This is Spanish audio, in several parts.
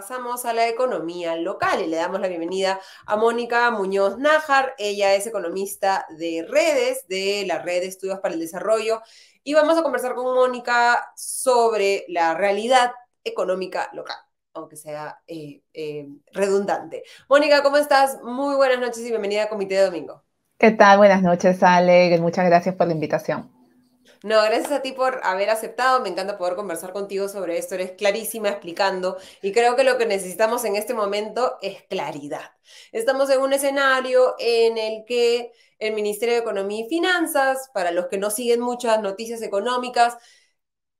pasamos a la economía local y le damos la bienvenida a Mónica Muñoz Nájar. Ella es economista de redes de la Red de Estudios para el Desarrollo y vamos a conversar con Mónica sobre la realidad económica local, aunque sea eh, eh, redundante. Mónica, ¿cómo estás? Muy buenas noches y bienvenida a Comité de Domingo. ¿Qué tal? Buenas noches, Ale. Muchas gracias por la invitación. No, gracias a ti por haber aceptado. Me encanta poder conversar contigo sobre esto. Eres clarísima explicando y creo que lo que necesitamos en este momento es claridad. Estamos en un escenario en el que el Ministerio de Economía y Finanzas, para los que no siguen muchas noticias económicas,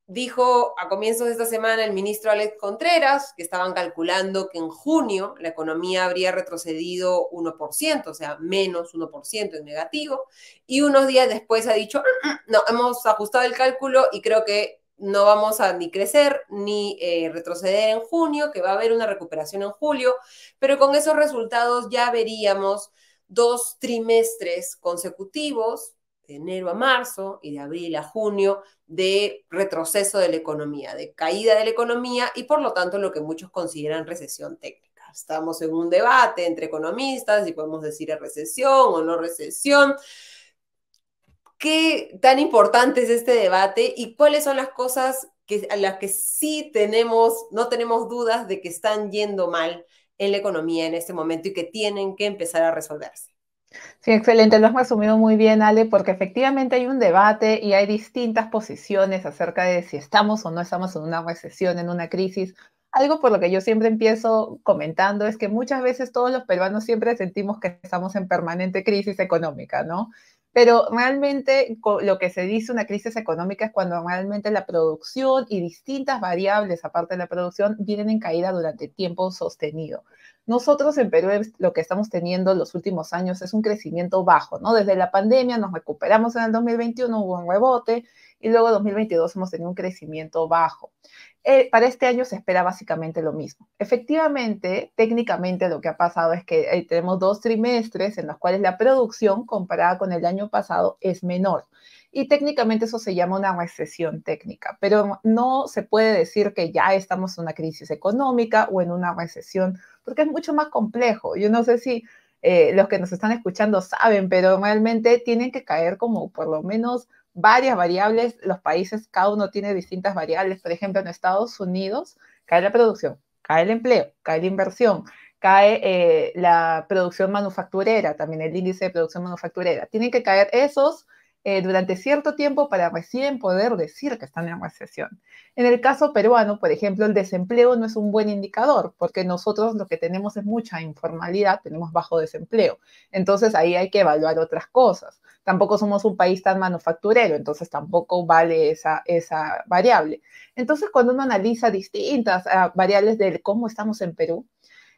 Dijo a comienzos de esta semana el ministro Alex Contreras que estaban calculando que en junio la economía habría retrocedido 1%, o sea, menos 1% en negativo, y unos días después ha dicho, mm, mm, no, hemos ajustado el cálculo y creo que no vamos a ni crecer ni eh, retroceder en junio, que va a haber una recuperación en julio, pero con esos resultados ya veríamos dos trimestres consecutivos de enero a marzo y de abril a junio de retroceso de la economía, de caída de la economía y por lo tanto lo que muchos consideran recesión técnica. Estamos en un debate entre economistas si podemos decir recesión o no recesión. ¿Qué tan importante es este debate y cuáles son las cosas que, a las que sí tenemos, no tenemos dudas de que están yendo mal en la economía en este momento y que tienen que empezar a resolverse? Sí, excelente. Lo has asumido muy bien, Ale, porque efectivamente hay un debate y hay distintas posiciones acerca de si estamos o no estamos en una recesión, en una crisis. Algo por lo que yo siempre empiezo comentando es que muchas veces todos los peruanos siempre sentimos que estamos en permanente crisis económica, ¿no? Pero realmente lo que se dice una crisis económica es cuando realmente la producción y distintas variables, aparte de la producción, vienen en caída durante tiempo sostenido. Nosotros en Perú lo que estamos teniendo los últimos años es un crecimiento bajo, ¿no? Desde la pandemia nos recuperamos en el 2021, hubo un rebote y luego 2022 hemos tenido un crecimiento bajo. Eh, para este año se espera básicamente lo mismo. Efectivamente, técnicamente lo que ha pasado es que eh, tenemos dos trimestres en los cuales la producción comparada con el año pasado es menor. Y técnicamente eso se llama una recesión técnica, pero no se puede decir que ya estamos en una crisis económica o en una recesión, porque es mucho más complejo. Yo no sé si eh, los que nos están escuchando saben, pero realmente tienen que caer como por lo menos varias variables, los países, cada uno tiene distintas variables. Por ejemplo, en Estados Unidos cae la producción, cae el empleo, cae la inversión, cae eh, la producción manufacturera, también el índice de producción manufacturera. Tienen que caer esos eh, durante cierto tiempo para recién poder decir que están en recesión. En el caso peruano, por ejemplo, el desempleo no es un buen indicador porque nosotros lo que tenemos es mucha informalidad, tenemos bajo desempleo. Entonces ahí hay que evaluar otras cosas. Tampoco somos un país tan manufacturero, entonces tampoco vale esa, esa variable. Entonces cuando uno analiza distintas ah, variables de cómo estamos en Perú,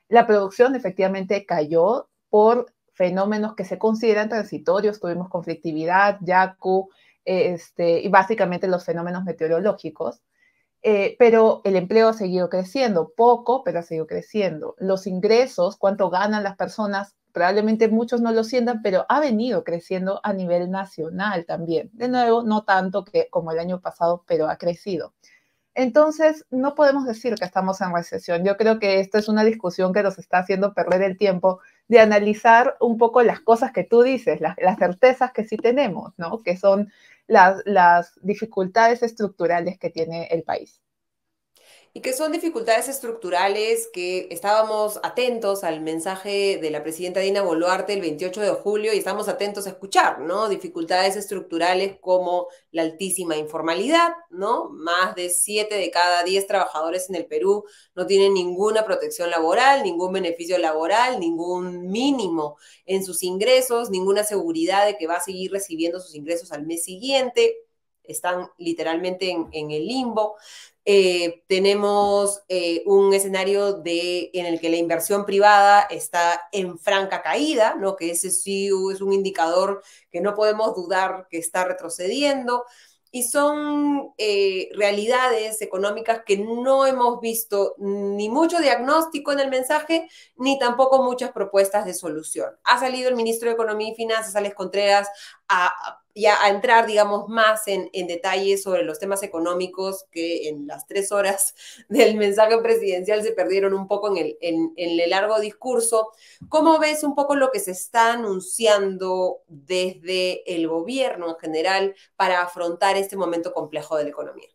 la producción efectivamente cayó por fenómenos que se consideran transitorios, tuvimos conflictividad, yaku, eh, este, y básicamente los fenómenos meteorológicos, eh, pero el empleo ha seguido creciendo, poco, pero ha seguido creciendo. Los ingresos, cuánto ganan las personas, probablemente muchos no lo sientan, pero ha venido creciendo a nivel nacional también. De nuevo, no tanto que como el año pasado, pero ha crecido. Entonces, no podemos decir que estamos en recesión. Yo creo que esto es una discusión que nos está haciendo perder el tiempo de analizar un poco las cosas que tú dices, las, certezas que sí tenemos, ¿no? Que son las dificultades estructurales que tiene el país y que son dificultades estructurales que estábamos atentos al mensaje de la presidenta Dina Boluarte el 28 de julio y estamos atentos a escuchar, ¿no? Dificultades estructurales como la altísima informalidad, ¿no? Más de 7 de cada 10 trabajadores en el Perú no tienen ninguna protección laboral, ningún beneficio laboral, ningún mínimo en sus ingresos, ninguna seguridad de que va a seguir recibiendo sus ingresos al mes siguiente, están literalmente en, en, el limbo. Eh, tenemos eh, un escenario de, en el que la inversión privada está en franca caída, que ese sí es un indicador que no podemos dudar que está retrocediendo. Y son eh, realidades económicas que no hemos visto ni mucho diagnóstico en el mensaje, ni tampoco muchas propuestas de solución. Ha salido el ministro de Economía y Finanzas, Alex Contreras, a, ya a entrar, digamos, más en, en detalle sobre los temas económicos que en las tres horas del mensaje presidencial se perdieron un poco en el, en, en el largo discurso. ¿Cómo ves un poco lo que se está anunciando desde el gobierno en general para afrontar este momento complejo de la economía?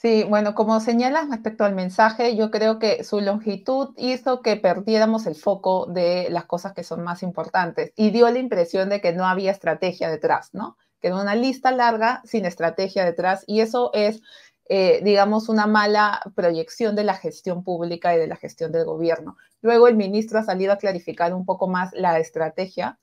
Sí, bueno, como señalas respecto al mensaje, yo creo que su longitud hizo que perdiéramos el foco de las cosas que son más importantes y dio la impresión de que no había estrategia detrás, ¿no? Que era una lista larga sin estrategia detrás y eso es, eh, digamos, una mala proyección de la gestión pública y de la gestión del gobierno. Luego el ministro ha salido a clarificar un poco más la estrategia.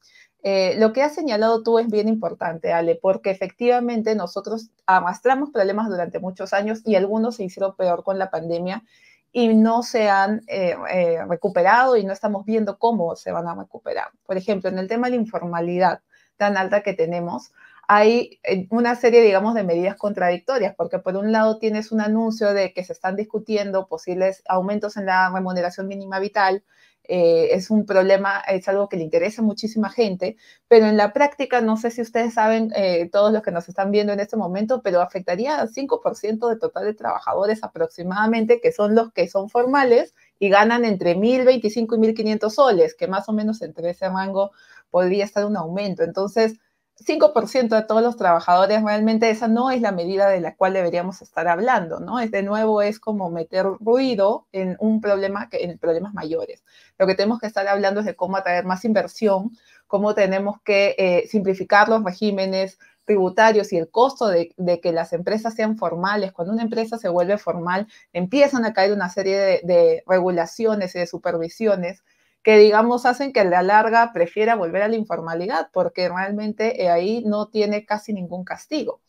Eh, lo que has señalado tú es bien importante, Ale, porque efectivamente nosotros amastramos problemas durante muchos años y algunos se hicieron peor con la pandemia y no se han eh, eh, recuperado y no estamos viendo cómo se van a recuperar. Por ejemplo, en el tema de la informalidad tan alta que tenemos, hay eh, una serie, digamos, de medidas contradictorias, porque por un lado tienes un anuncio de que se están discutiendo posibles aumentos en la remuneración mínima vital, eh, es un problema, es algo que le interesa muchísima gente, pero en la práctica, no sé si ustedes saben, eh, todos los que nos están viendo en este momento, pero afectaría al 5% del total de trabajadores aproximadamente, que son los que son formales y ganan entre 1.025 y 1.500 soles, que más o menos entre ese rango podría estar un aumento. Entonces, 5% de todos los trabajadores, realmente esa no es la medida de la cual deberíamos estar hablando, ¿no? Es de nuevo, es como meter ruido en un problema, que, en problemas mayores. Lo que tenemos que estar hablando es de cómo atraer más inversión, cómo tenemos que eh, simplificar los regímenes tributarios y el costo de, que las empresas sean formales. Cuando una empresa se vuelve formal, empiezan a caer una serie de regulaciones y de supervisiones que digamos hacen que a la larga prefiera volver a la informalidad porque realmente eh, ahí no tiene casi ningún castigo.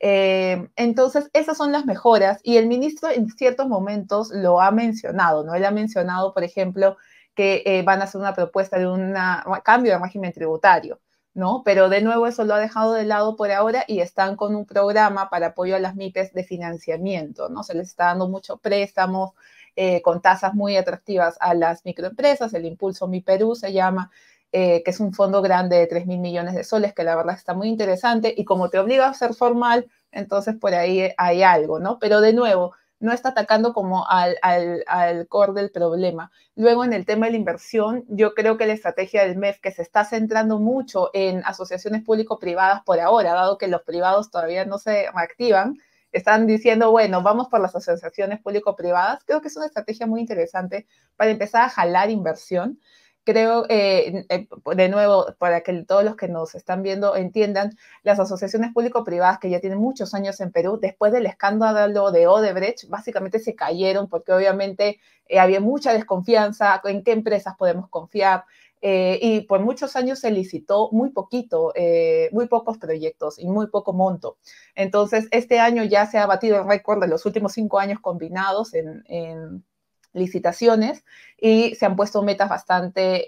Eh, entonces, esas son las mejoras y el ministro en ciertos momentos lo ha mencionado, ¿no? Él ha mencionado, por ejemplo, que eh, van a hacer una propuesta de un cambio de régimen tributario, ¿no? Pero de nuevo eso lo ha dejado de lado por ahora y están con un programa para apoyo a las MIPES de financiamiento, ¿no? Se les está dando mucho préstamos, eh, con tasas muy atractivas a las microempresas. El Impulso Mi Perú se llama, eh, que es un fondo grande de 3 mil millones de soles, que la verdad está muy interesante. Y como te obliga a ser formal, entonces por ahí eh, hay algo, ¿no? Pero de nuevo, no está atacando como al, al, core del problema. Luego, en el tema de la inversión, yo creo que la estrategia del MEF, que se está centrando mucho en asociaciones público-privadas por ahora, dado que los privados todavía no se activan, están diciendo, bueno, vamos por las asociaciones público-privadas. Creo que es una estrategia muy interesante para empezar a jalar inversión. Creo, eh, eh, de nuevo, para que todos los que nos están viendo entiendan, las asociaciones público-privadas que ya tienen muchos años en Perú, después del escándalo de Odebrecht, básicamente se cayeron porque obviamente eh, había mucha desconfianza en qué empresas podemos confiar, eh, y por muchos años se licitó muy poquito, eh, muy pocos proyectos y muy poco monto. Entonces, este año ya se ha batido el récord de los últimos cinco años combinados en, licitaciones y se han puesto metas bastante,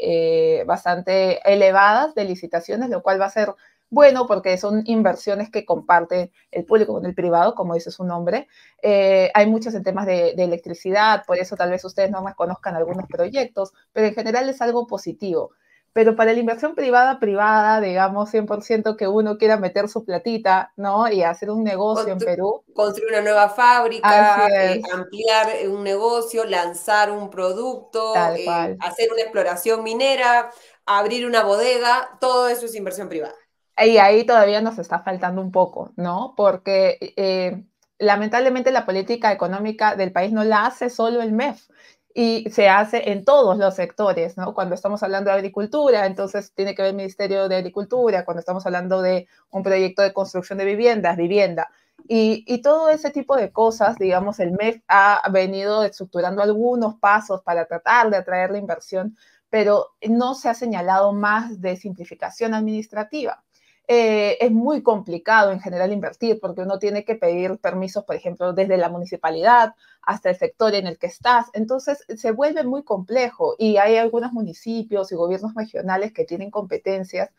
eh, bastante elevadas de licitaciones, lo cual va a ser bueno porque son inversiones que comparte el público con el privado, como dice su nombre. Eh, hay muchas en temas de, electricidad, por eso tal vez ustedes no más conozcan algunos proyectos, pero en general es algo positivo. Pero para la inversión privada, privada, digamos 100% que uno quiera meter su platita, ¿no? Y hacer un negocio en Perú. Construir una nueva fábrica, eh, ampliar un negocio, lanzar un producto, eh, hacer una exploración minera, abrir una bodega, todo eso es inversión privada. Y ahí todavía nos está faltando un poco, ¿no? Porque eh, lamentablemente la política económica del país no la hace solo el MEF y se hace en todos los sectores, ¿no? Cuando estamos hablando de agricultura, entonces tiene que ver el Ministerio de Agricultura, cuando estamos hablando de un proyecto de construcción de viviendas, vivienda. Y, y todo ese tipo de cosas, digamos, el MEF ha venido estructurando algunos pasos para tratar de atraer la inversión, pero no se ha señalado más de simplificación administrativa. Eh, es muy complicado en general invertir porque uno tiene que pedir permisos, por ejemplo, desde la municipalidad hasta el sector en el que estás. Entonces se vuelve muy complejo y hay algunos municipios y gobiernos regionales que tienen competencias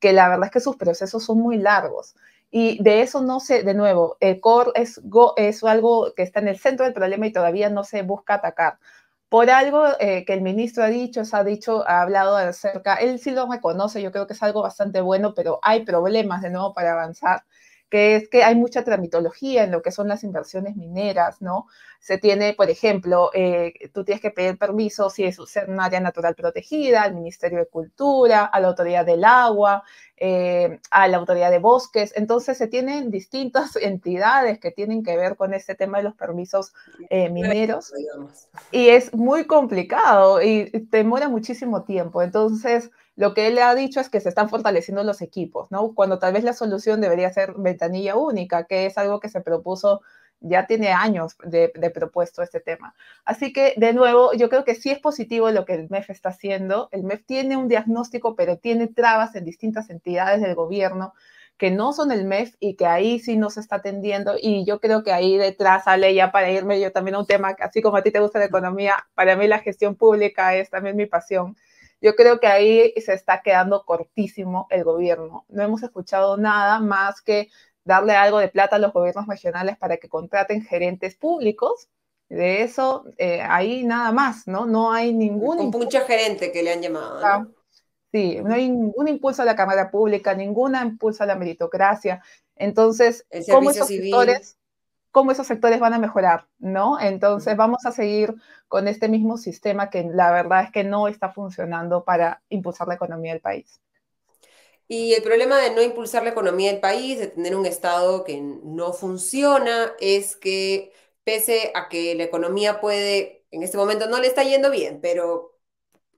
que la verdad es que sus procesos son muy largos. Y de eso no sé, de nuevo, el core es, es algo que está en el centro del problema y todavía no se busca atacar por algo eh, que el ministro ha dicho, se ha dicho, ha hablado acerca, él sí lo reconoce, yo creo que es algo bastante bueno, pero hay problemas de nuevo para avanzar que es que hay mucha tramitología en lo que son las inversiones mineras, ¿no? Se tiene, por ejemplo, eh, tú tienes que pedir permiso si es un área natural protegida, al Ministerio de Cultura, a la Autoridad del Agua, eh, a la Autoridad de Bosques. Entonces, se tienen distintas entidades que tienen que ver con este tema de los permisos eh, mineros. Y es muy complicado y demora muchísimo tiempo. Entonces, lo que él ha dicho es que se están fortaleciendo los equipos, ¿no? Cuando tal vez la solución debería ser ventanilla única, que es algo que se propuso ya tiene años de, de, propuesto este tema. Así que, de nuevo, yo creo que sí es positivo lo que el MEF está haciendo. El MEF tiene un diagnóstico, pero tiene trabas en distintas entidades del gobierno que no son el MEF y que ahí sí no se está atendiendo. Y yo creo que ahí detrás sale ya para irme yo también a un tema, así como a ti te gusta la economía, para mí la gestión pública es también mi pasión. Yo creo que ahí se está quedando cortísimo el gobierno. No hemos escuchado nada más que darle algo de plata a los gobiernos regionales para que contraten gerentes públicos. De eso, eh, ahí nada más, ¿no? No hay ningún... gerente que le han llamado. Ah, sí, no hay ningún impulso a la Cámara pública, ninguna impulso a la meritocracia. Entonces, ¿cómo esos cómo esos sectores van a mejorar, ¿no? Entonces vamos a seguir con este mismo sistema que la verdad es que no está funcionando para impulsar la economía del país. Y el problema de no impulsar la economía del país, de tener un Estado que no funciona, es que pese a que la economía puede, en este momento no le está yendo bien, pero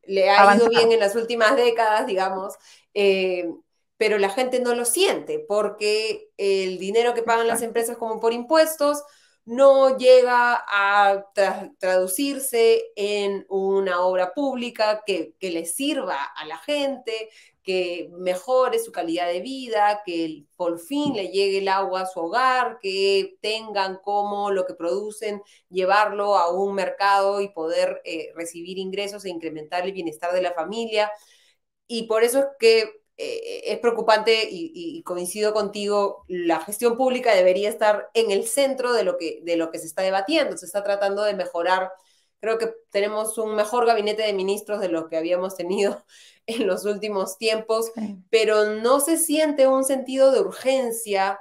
le ha ido bien en las últimas décadas, digamos, eh, pero la gente no lo siente porque el dinero que pagan las empresas como por impuestos no llega a traducirse en una obra pública que, les le sirva a la gente, que mejore su calidad de vida, que por fin le llegue el agua a su hogar, que tengan como lo que producen llevarlo a un mercado y poder eh, recibir ingresos e incrementar el bienestar de la familia. Y por eso es que eh, es preocupante y, coincido contigo, la gestión pública debería estar en el centro de lo, que, de lo que se está debatiendo, se está tratando de mejorar. Creo que tenemos un mejor gabinete de ministros de lo que habíamos tenido en los últimos tiempos, pero no se siente un sentido de urgencia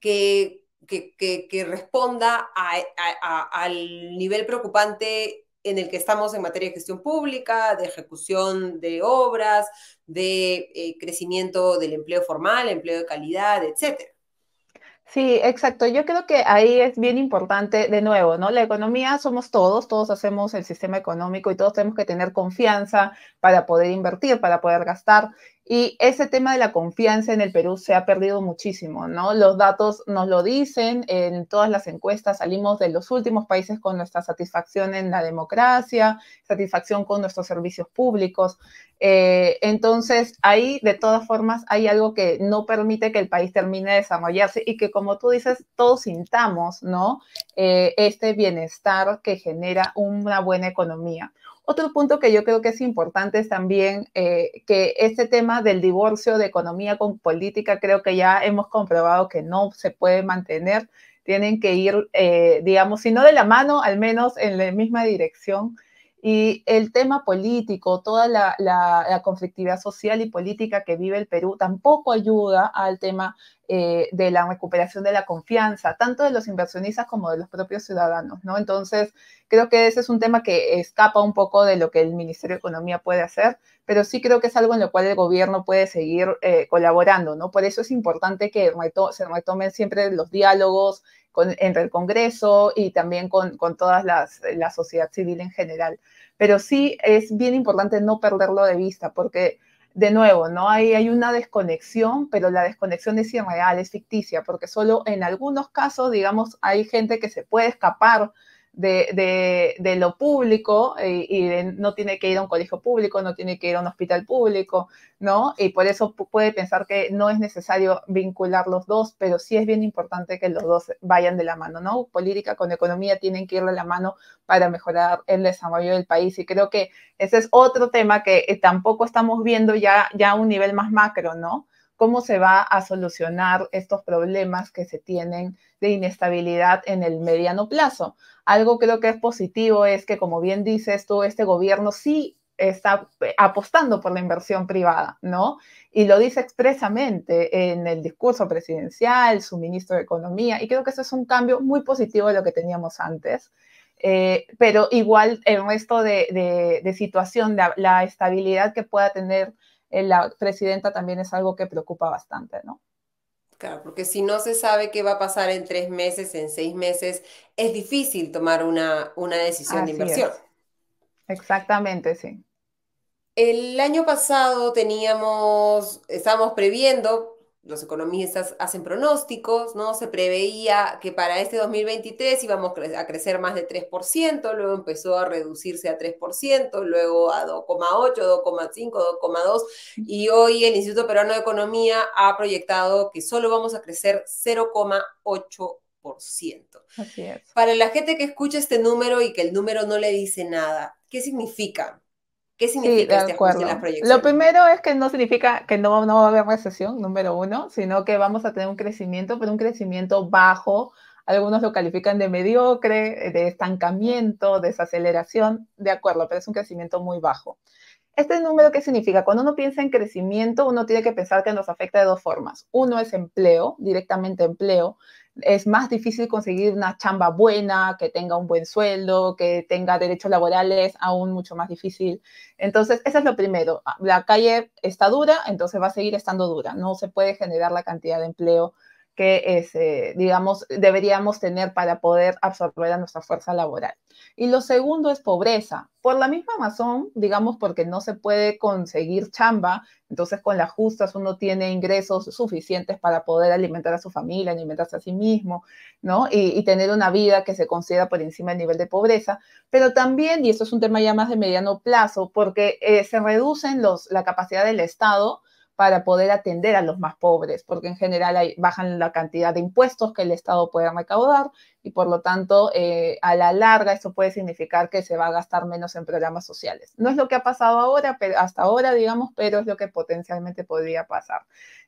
que, que, responda al nivel preocupante en el que estamos en materia de gestión pública, de ejecución de obras, de eh, crecimiento del empleo formal, empleo de calidad, etcétera. Sí, exacto. Yo creo que ahí es bien importante, de nuevo, ¿no? La economía somos todos, todos hacemos el sistema económico y todos tenemos que tener confianza para poder invertir, para poder gastar. Y ese tema de la confianza en el Perú se ha perdido muchísimo, ¿no? Los datos nos lo dicen, en todas las encuestas salimos de los últimos países con nuestra satisfacción en la democracia, satisfacción con nuestros servicios públicos. Eh, entonces, ahí de todas formas hay algo que no permite que el país termine de desarrollarse y que, como tú dices, todos sintamos, ¿no? Eh, este bienestar que genera una buena economía. Otro punto que yo creo que es importante es también eh, que este tema del divorcio de economía con política, creo que ya hemos comprobado que no se puede mantener, tienen que ir, eh, digamos, si no de la mano, al menos en la misma dirección. Y el tema político, toda la, conflictividad social y política que vive el Perú tampoco ayuda al tema eh, de la recuperación de la confianza, tanto de los inversionistas como de los propios ciudadanos, ¿no? Entonces, creo que ese es un tema que escapa un poco de lo que el Ministerio de Economía puede hacer, pero sí creo que es algo en lo cual el gobierno puede seguir eh, colaborando, ¿no? Por eso es importante que se retomen siempre los diálogos, entre el Congreso y también con, con toda la sociedad civil en general. Pero sí es bien importante no perderlo de vista porque de nuevo, ¿no? Hay, hay una desconexión, pero la desconexión es irreal, es ficticia, porque solo en algunos casos, digamos, hay gente que se puede escapar de, de, lo público eh, y, no tiene que ir a un colegio público, no tiene que ir a un hospital público, ¿no? Y por eso puede pensar que no es necesario vincular los dos, pero sí es bien importante que los dos vayan de la mano, ¿no? Política con economía tienen que ir de la mano para mejorar el desarrollo del país y creo que ese es otro tema que eh, tampoco estamos viendo ya, ya a un nivel más macro, ¿no? cómo se va a solucionar estos problemas que se tienen de inestabilidad en el mediano plazo. Algo creo que es positivo es que, como bien dices tú, este gobierno sí está eh, apostando por la inversión privada, ¿no? Y lo dice expresamente en el discurso presidencial, su ministro de Economía, y creo que eso es un cambio muy positivo de lo que teníamos antes. Eh, pero igual el resto de, de situación, de la estabilidad que pueda tener eh, la presidenta también es algo que preocupa bastante, ¿no? Claro, porque si no se sabe qué va a pasar en tres meses, en seis meses, es difícil tomar una, una decisión de inversión. Exactamente, sí. El año pasado teníamos, estábamos previendo los economistas hacen pronósticos, ¿no? Se preveía que para este 2023 íbamos a crecer más de 3%, luego empezó a reducirse a 3%, luego a 2,8, 2,5, 2,2, y hoy el Instituto Peruano de Economía ha proyectado que solo vamos a crecer 0,8%. Para la gente que escucha este número y que el número no le dice nada, ¿qué significa? ¿Qué significa este acuerdo. Lo primero es que no significa que no, no va a haber recesión, número uno, sino que vamos a tener un crecimiento, pero un crecimiento bajo. Algunos lo califican de mediocre, de estancamiento, desaceleración, de acuerdo, pero es un crecimiento muy bajo. ¿Este número qué significa? Cuando uno piensa en crecimiento, uno tiene que pensar que nos afecta de dos formas. Uno es empleo, directamente empleo es más difícil conseguir una chamba buena, que tenga un buen sueldo, que tenga derechos laborales, aún mucho más difícil. Entonces, eso es lo primero. La calle está dura, entonces va a seguir estando dura. No se puede generar la cantidad de empleo que, este, digamos, deberíamos tener para poder absorber a nuestra fuerza laboral. Y lo segundo es pobreza. Por la misma razón, digamos, porque no se puede conseguir chamba, entonces con las justas uno tiene ingresos suficientes para poder alimentar a su familia, alimentarse a sí mismo, ¿no? Y, tener una vida que se considera por encima del nivel de pobreza. Pero también, y esto es un tema ya más de mediano plazo, porque eh, se reducen los, la capacidad del Estado para poder atender a los más pobres, porque en general bajan la cantidad de impuestos que el Estado puede recaudar y por lo tanto eh, a la larga esto puede significar que se va a gastar menos en programas sociales. No es lo que ha pasado ahora, pero hasta ahora digamos, pero es lo que potencialmente podría pasar.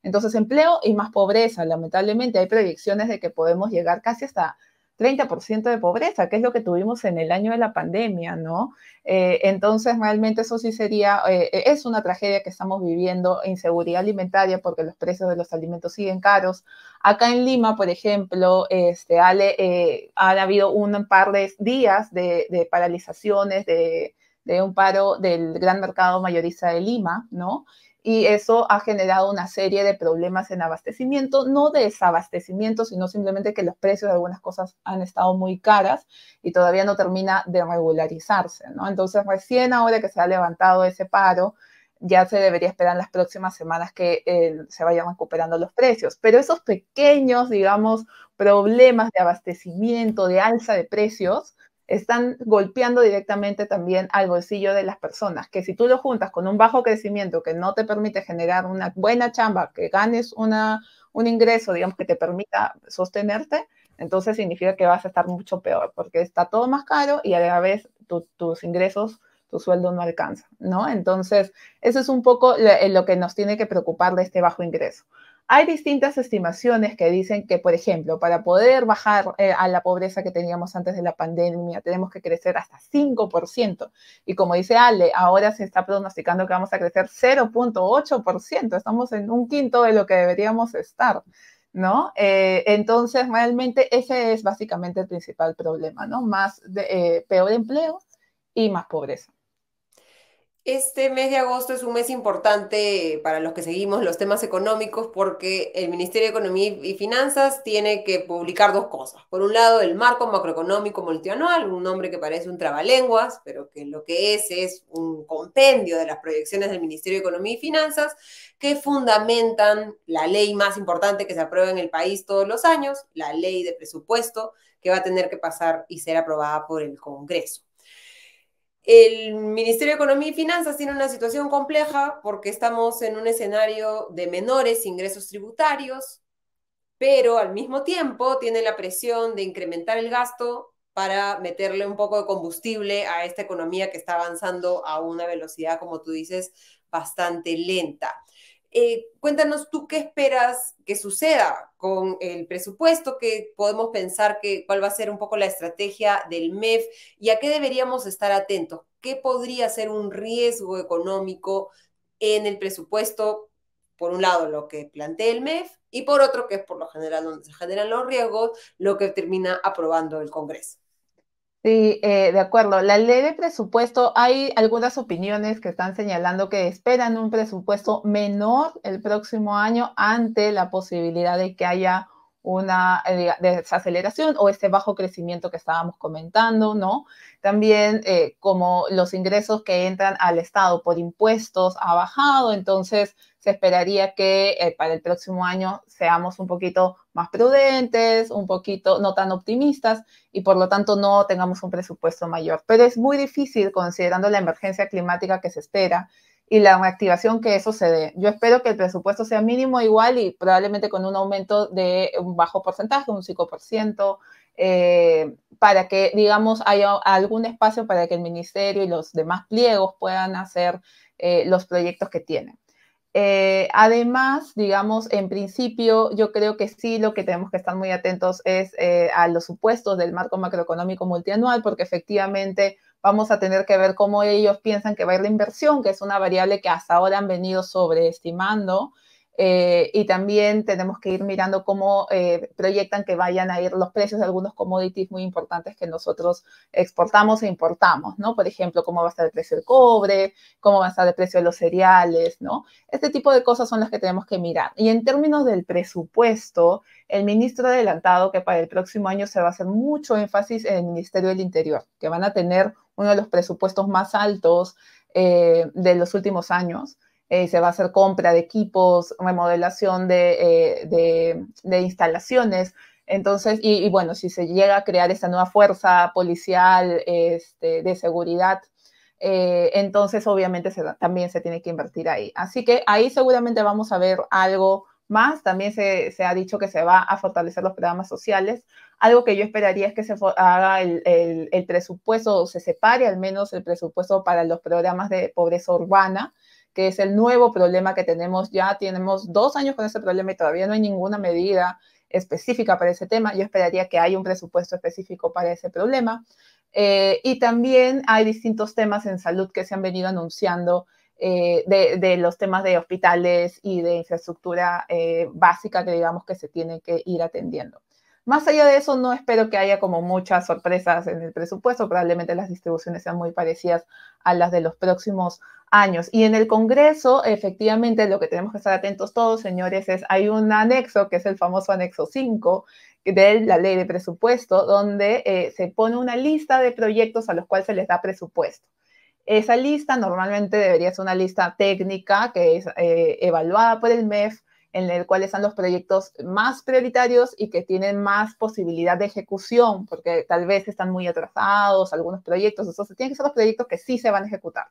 Entonces empleo y más pobreza, lamentablemente hay predicciones de que podemos llegar casi hasta 30% de pobreza, que es lo que tuvimos en el año de la pandemia, ¿no? Eh, entonces, realmente eso sí sería, eh, eh, es una tragedia que estamos viviendo, inseguridad alimentaria, porque los precios de los alimentos siguen caros. Acá en Lima, por ejemplo, este, Ale, habido un par de días de, paralizaciones, de, de un paro del gran mercado mayorista de Lima, ¿no? y eso ha generado una serie de problemas en abastecimiento, no desabastecimiento, sino simplemente que los precios de algunas cosas han estado muy caras y todavía no termina de regularizarse, ¿no? Entonces, recién ahora que se ha levantado ese paro, ya se debería esperar en las próximas semanas que eh, se vayan recuperando los precios. Pero esos pequeños, digamos, problemas de abastecimiento, de alza de precios, están golpeando directamente también al bolsillo de las personas, que si tú lo juntas con un bajo crecimiento que no te permite generar una buena chamba, que ganes una, un ingreso, digamos, que te permita sostenerte, entonces significa que vas a estar mucho peor, porque está todo más caro y a la vez tus ingresos, tu sueldo no alcanza, ¿no? Entonces, eso es un poco eh, lo que nos tiene que preocupar de este bajo ingreso. Hay distintas estimaciones que dicen que, por ejemplo, para poder bajar eh, a la pobreza que teníamos antes de la pandemia, tenemos que crecer hasta 5%. Y como dice Ale, ahora se está pronosticando que vamos a crecer 0.8%. Estamos en un quinto de lo que deberíamos estar. ¿no? Eh, entonces, realmente ese es básicamente el principal problema, ¿no? Más de, eh, peor empleo y más pobreza. Este mes de agosto es un mes importante para los que seguimos los temas económicos porque el Ministerio de Economía y Finanzas tiene que publicar dos cosas. Por un lado, el marco macroeconómico multianual, un nombre que parece un trabalenguas, pero que lo que es es un compendio de las proyecciones del Ministerio de Economía y Finanzas que fundamentan la ley más importante que se aprueba en el país todos los años, la ley de presupuesto, que va a tener que pasar y ser aprobada por el Congreso. El Ministerio de Economía y Finanzas tiene una situación compleja porque estamos en un escenario de menores ingresos tributarios, pero al mismo tiempo tiene la presión de incrementar el gasto para meterle un poco de combustible a esta economía que está avanzando a una velocidad, como tú dices, bastante lenta. Eh, cuéntanos tú qué esperas que suceda con el presupuesto, que podemos pensar que cuál va a ser un poco la estrategia del MEF y a qué deberíamos estar atentos. ¿Qué podría ser un riesgo económico en el presupuesto? Por un lado, lo que plantea el MEF y por otro, que es por lo general donde se generan los riesgos, lo que termina aprobando el Congreso. Sí, eh, de acuerdo. La ley de presupuesto, hay algunas opiniones que están señalando que esperan un presupuesto menor el próximo año ante la posibilidad de que haya una eh, desaceleración o ese bajo crecimiento que estábamos comentando, ¿no? También eh, como los ingresos que entran al Estado por impuestos ha bajado, entonces se esperaría que eh, para el próximo año seamos un poquito más prudentes, un poquito no tan optimistas y por lo tanto no tengamos un presupuesto mayor. Pero es muy difícil considerando la emergencia climática que se espera y la reactivación que eso se dé. Yo espero que el presupuesto sea mínimo igual y probablemente con un aumento de un bajo porcentaje, un 5%, eh, para que, digamos, haya algún espacio para que el ministerio y los demás pliegos puedan hacer eh, los proyectos que tienen. Eh, además, digamos, en principio, yo creo que sí, lo que tenemos que estar muy atentos es eh, a los supuestos del marco macroeconómico multianual, porque efectivamente vamos a tener que ver cómo ellos piensan que va a ir la inversión, que es una variable que hasta ahora han venido sobreestimando. Eh, y también tenemos que ir mirando cómo eh, proyectan que vayan a ir los precios de algunos commodities muy importantes que nosotros exportamos e importamos, ¿no? Por ejemplo, cómo va a estar el precio del cobre, cómo va a estar el precio de los cereales, ¿no? Este tipo de cosas son las que tenemos que mirar. Y en términos del presupuesto, el ministro ha adelantado que para el próximo año se va a hacer mucho énfasis en el Ministerio del Interior, que van a tener uno de los presupuestos más altos eh, de los últimos años eh, se va a hacer compra de equipos, remodelación de, eh, instalaciones. Entonces, y, bueno, si se llega a crear esta nueva fuerza policial este, de seguridad, eh, entonces obviamente también se tiene que invertir ahí. Así que ahí seguramente vamos a ver algo más. También se, ha dicho que se va a fortalecer los programas sociales. Algo que yo esperaría es que se haga el, presupuesto, se separe al menos el presupuesto para los programas de pobreza urbana que es el nuevo problema que tenemos. Ya tenemos dos años con ese problema y todavía no hay ninguna medida específica para ese tema. Yo esperaría que haya un presupuesto específico para ese problema. Eh, y también hay distintos temas en salud que se han venido anunciando eh, de, los temas de hospitales y de infraestructura eh, básica que digamos que se tiene que ir atendiendo. Más allá de eso, no espero que haya como muchas sorpresas en el presupuesto. Probablemente las distribuciones sean muy parecidas a las de los próximos años. Y en el Congreso, efectivamente, lo que tenemos que estar atentos todos, señores, es hay un anexo, que es el famoso anexo 5 de la ley de presupuesto, donde eh, se pone una lista de proyectos a los cuales se les da presupuesto. Esa lista normalmente debería ser una lista técnica que es eh, evaluada por el MEF, en el cual están los proyectos más prioritarios y que tienen más posibilidad de ejecución, porque tal vez están muy atrasados algunos proyectos, entonces tienen que ser los proyectos que sí se van a ejecutar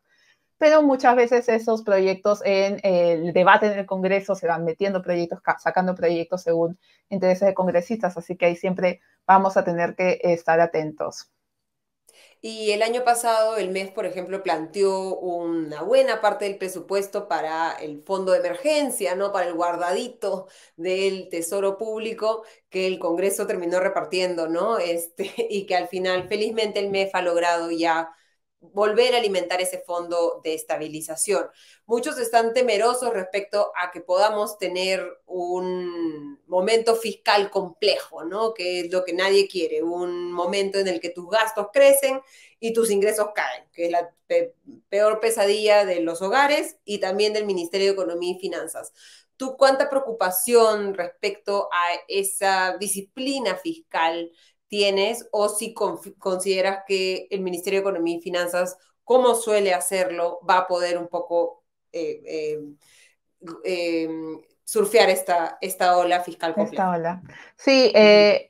pero muchas veces esos proyectos en el debate en el Congreso se van metiendo proyectos, sacando proyectos según intereses de congresistas, así que ahí siempre vamos a tener que estar atentos. Y el año pasado el MES, por ejemplo, planteó una buena parte del presupuesto para el fondo de emergencia, ¿no? Para el guardadito del tesoro público que el Congreso terminó repartiendo, ¿no? Este, y que al final, felizmente, el MEF ha logrado ya volver a alimentar ese fondo de estabilización. Muchos están temerosos respecto a que podamos tener un momento fiscal complejo, ¿no? Que es lo que nadie quiere, un momento en el que tus gastos crecen y tus ingresos caen, que es la peor pesadilla de los hogares y también del Ministerio de Economía y Finanzas. ¿Tú cuánta preocupación respecto a esa disciplina fiscal tienes o si consideras que el Ministerio de Economía y Finanzas, como suele hacerlo, va a poder un poco eh, eh, eh, surfear esta, esta ola fiscal Esta ola. Sí,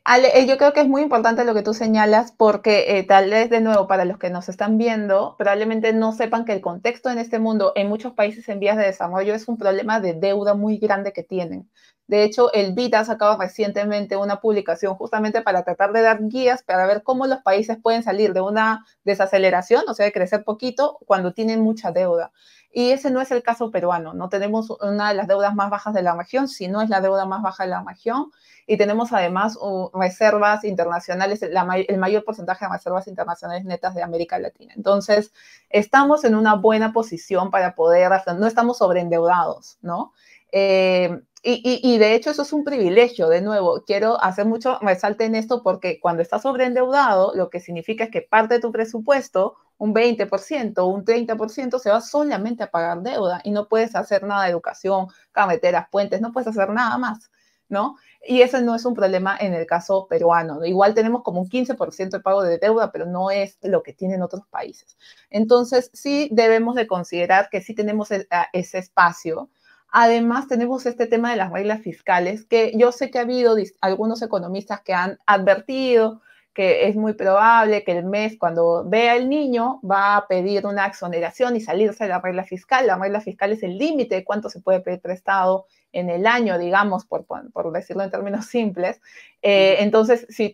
Ale, yo creo que es muy importante lo que tú señalas porque tal vez de nuevo para los que nos están viendo, probablemente no sepan que el contexto en este mundo, en muchos países en vías de desarrollo, es un problema de deuda muy grande que tienen. De hecho, el BID ha sacado recientemente una publicación justamente para tratar de dar guías para ver cómo los países pueden salir de una desaceleración, o sea, de crecer poquito cuando tienen mucha deuda. Y ese no es el caso peruano. No tenemos una de las deudas más bajas de la región, si no es la deuda más baja de la región. Y tenemos además uh, reservas internacionales, el mayor porcentaje de reservas internacionales netas de América Latina. Entonces, estamos en una buena posición para poder, no estamos sobreendeudados, ¿no? Eh, y, de hecho eso es un privilegio, de nuevo, quiero hacer mucho resalte en esto porque cuando estás sobreendeudado, lo que significa es que parte de tu presupuesto, un 20%, un 30%, se va solamente a pagar deuda y no puedes hacer nada de educación, carreteras, puentes, no puedes hacer nada más, ¿no? Y ese no es un problema en el caso peruano. Igual tenemos como un 15% de pago de deuda, pero no es lo que tienen otros países. Entonces, sí debemos de considerar que sí tenemos ese espacio Además, tenemos este tema de las reglas fiscales, que yo sé que ha habido algunos economistas que han advertido que es muy probable que el mes cuando vea el niño va a pedir una exoneración y salirse de la regla fiscal. La regla fiscal es el límite de cuánto se puede pedir prestado en el año, digamos, por, decirlo en términos simples. Eh, entonces, si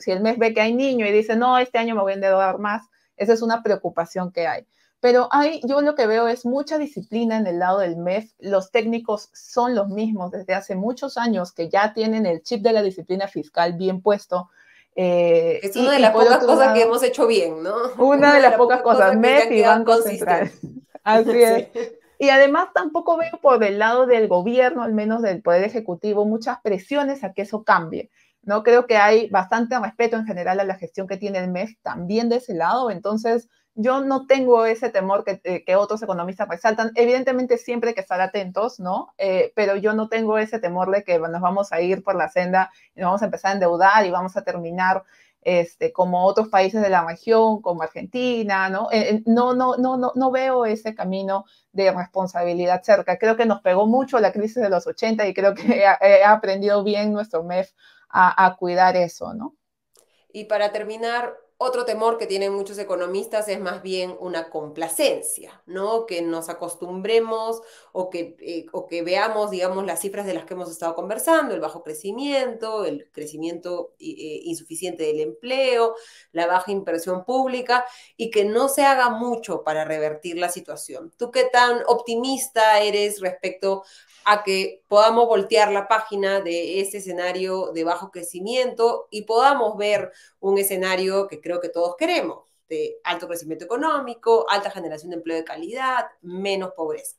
si el mes ve que hay niño y dice, no, este año me voy a endeudar más, esa es una preocupación que hay. Pero hay, yo lo que veo es mucha disciplina en el lado del MEF. Los técnicos son los mismos desde hace muchos años que ya tienen el chip de la disciplina fiscal bien puesto. Eh, es una de las pocas cosas que hemos hecho bien, ¿no? Una, de, las pocas cosas, MEF y Banco Central. Así es. Y además tampoco veo por el lado del gobierno, al menos del Poder Ejecutivo, muchas presiones a que eso cambie. No creo que hay bastante respeto en general a la gestión que tiene el MEF también de ese lado. Entonces, yo no tengo ese temor que, otros economistas resaltan. Evidentemente siempre hay que estar atentos, ¿no? pero yo no tengo ese temor de que nos vamos a ir por la senda y nos vamos a empezar a endeudar y vamos a terminar este, como otros países de la región, como Argentina, ¿no? no, no, no, no, no veo ese camino de responsabilidad cerca. Creo que nos pegó mucho la crisis de los 80 y creo que ha aprendido bien nuestro MEF a cuidar eso, ¿no? Y para terminar, otro temor que tienen muchos economistas es más bien una complacencia, ¿no? Que nos acostumbremos o que, eh, que veamos, digamos, las cifras de las que hemos estado conversando, el bajo crecimiento, el crecimiento eh, eh, insuficiente del empleo, la baja inversión pública y que no se haga mucho para revertir la situación. ¿Tú qué tan optimista eres respecto a que podamos voltear la página de ese escenario de bajo crecimiento y podamos ver un escenario que creo que todos queremos, de alto crecimiento económico, alta generación de empleo de calidad, menos pobreza.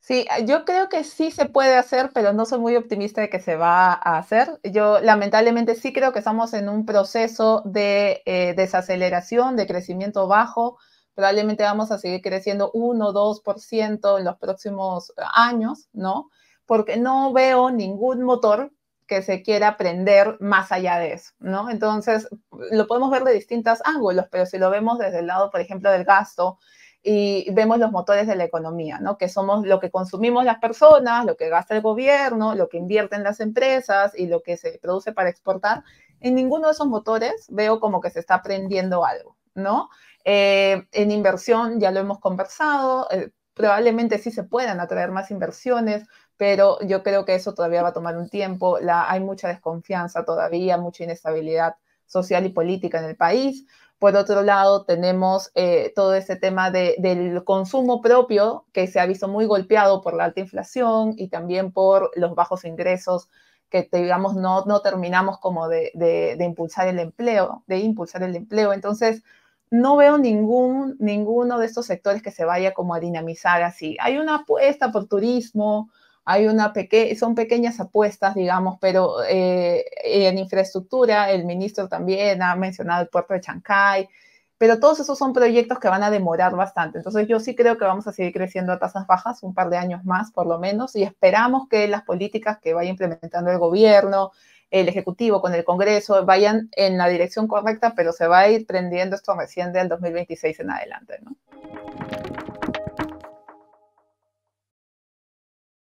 Sí, yo creo que sí se puede hacer, pero no soy muy optimista de que se va a hacer. Yo lamentablemente sí creo que estamos en un proceso de eh, desaceleración, de crecimiento bajo, probablemente vamos a seguir creciendo 1 o 2% en los próximos años, ¿no? Porque no veo ningún motor que se quiera aprender más allá de eso, ¿no? Entonces, lo podemos ver de distintos ángulos, pero si lo vemos desde el lado, por ejemplo, del gasto y vemos los motores de la economía, ¿no? Que somos lo que consumimos las personas, lo que gasta el gobierno, lo que invierten las empresas y lo que se produce para exportar. En ninguno de esos motores veo como que se está aprendiendo algo, ¿no? Eh, en inversión ya lo hemos conversado, eh, probablemente sí se puedan atraer más inversiones, pero yo creo que eso todavía va a tomar un tiempo. hay mucha desconfianza todavía, mucha inestabilidad social y política en el país. Por otro lado, tenemos eh, todo ese tema del consumo propio que se ha visto muy golpeado por la alta inflación y también por los bajos ingresos que digamos no, terminamos como de, de impulsar el empleo, de impulsar el empleo. Entonces, no veo ningún, ninguno de estos sectores que se vaya como a dinamizar así. Hay una apuesta por turismo, hay una son pequeñas apuestas, digamos, pero eh, en infraestructura, el ministro también ha mencionado el puerto de Chancay, pero todos esos son proyectos que van a demorar bastante. Entonces yo sí creo que vamos a seguir creciendo a tasas bajas un par de años más, por lo menos, y esperamos que las políticas que vaya implementando el gobierno, el Ejecutivo, con el Congreso, vayan en la dirección correcta, pero se va a ir prendiendo esto recién del 2026 en adelante. ¿no?